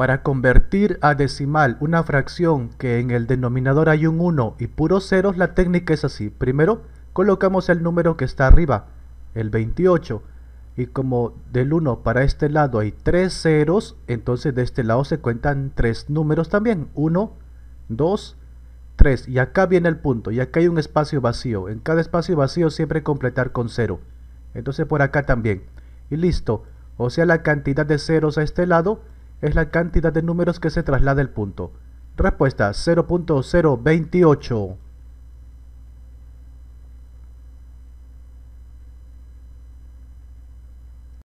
Para convertir a decimal una fracción que en el denominador hay un 1 y puros ceros, la técnica es así. Primero colocamos el número que está arriba, el 28, y como del 1 para este lado hay 3 ceros, entonces de este lado se cuentan 3 números también. 1, 2, 3. Y acá viene el punto, y acá hay un espacio vacío. En cada espacio vacío siempre completar con 0. Entonces por acá también. Y listo. O sea, la cantidad de ceros a este lado es la cantidad de números que se traslada el punto. Respuesta 0.028.